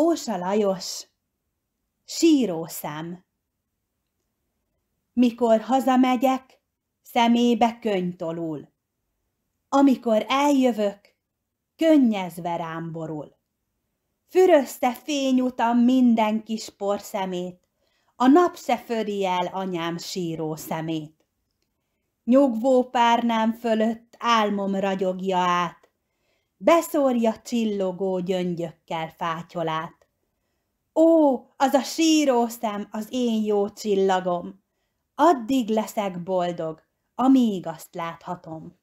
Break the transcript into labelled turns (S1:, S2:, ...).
S1: Ósa Lajos, szem. Mikor hazamegyek, szemébe könytolul. Amikor eljövök, könnyezve rám borul. Fürözte fényutam minden kis porszemét, a nap se föri el anyám síró szemét. Nyugvó párnám fölött álmom ragyogja át, beszórja csillogó gyöngyökkel fátyolát. Ó, az a szem az én jó csillagom! Addig leszek boldog, amíg azt láthatom.